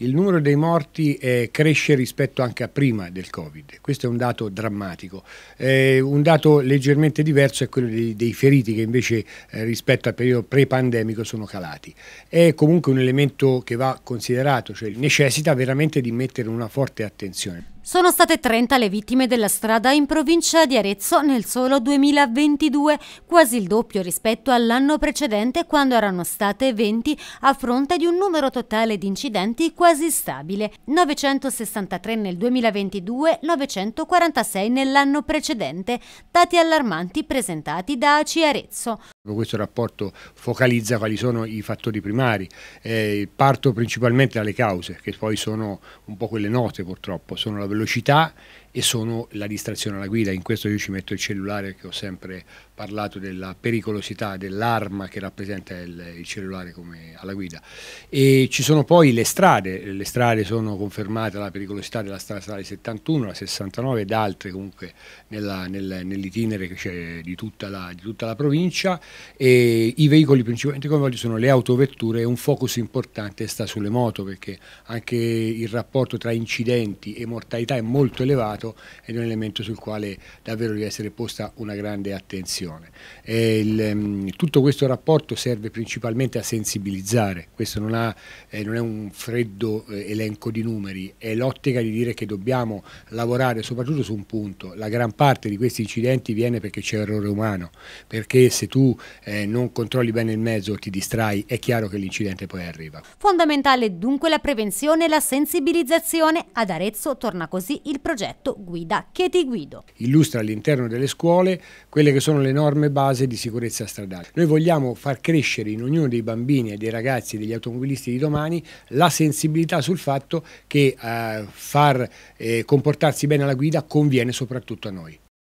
il numero dei morti eh, cresce rispetto anche a prima del Covid, questo è un dato drammatico. Eh, un dato leggermente diverso è quello dei, dei feriti che invece eh, rispetto al periodo pre-pandemico sono calati. È comunque un elemento che va considerato, cioè necessita veramente di mettere una forte attenzione. Sono state 30 le vittime della strada in provincia di Arezzo nel solo 2022, quasi il doppio rispetto all'anno precedente quando erano state 20 a fronte di un numero totale di incidenti quasi stabile, 963 nel 2022, 946 nell'anno precedente, dati allarmanti presentati da ACI Arezzo. Questo rapporto focalizza quali sono i fattori primari, eh, parto principalmente dalle cause che poi sono un po' quelle note purtroppo, sono la velocità velocità e sono la distrazione alla guida. In questo io ci metto il cellulare che ho sempre parlato della pericolosità dell'arma che rappresenta il, il cellulare alla guida. E ci sono poi le strade, le strade sono confermate la pericolosità della strada statale 71, la 69 ed altre comunque nel, nell'itinere che c'è di, di, tutta la provincia e i veicoli principalmente coinvolti sono le autovetture e un focus importante sta sulle moto perché anche il rapporto tra incidenti e mortalità mortalità è molto elevato ed è un elemento sul quale davvero deve essere posta una grande attenzione. Il, ehm, tutto questo rapporto serve principalmente a sensibilizzare, questo non, ha, eh, non è un freddo eh, elenco di numeri, è l'ottica di dire che dobbiamo lavorare soprattutto su un punto, la gran parte di questi incidenti viene perché c'è errore umano, perché se tu eh, non controlli bene il mezzo o ti distrai è chiaro che l'incidente poi arriva. Fondamentale dunque la prevenzione e la sensibilizzazione, ad Arezzo torna così il progetto Guida che ti guido. Illustra all'interno delle scuole quelle che sono le norme base di sicurezza stradale. Noi vogliamo far crescere in ognuno dei bambini e dei ragazzi e degli automobilisti di domani la sensibilità sul fatto che eh, far eh, comportarsi bene alla guida conviene soprattutto a noi.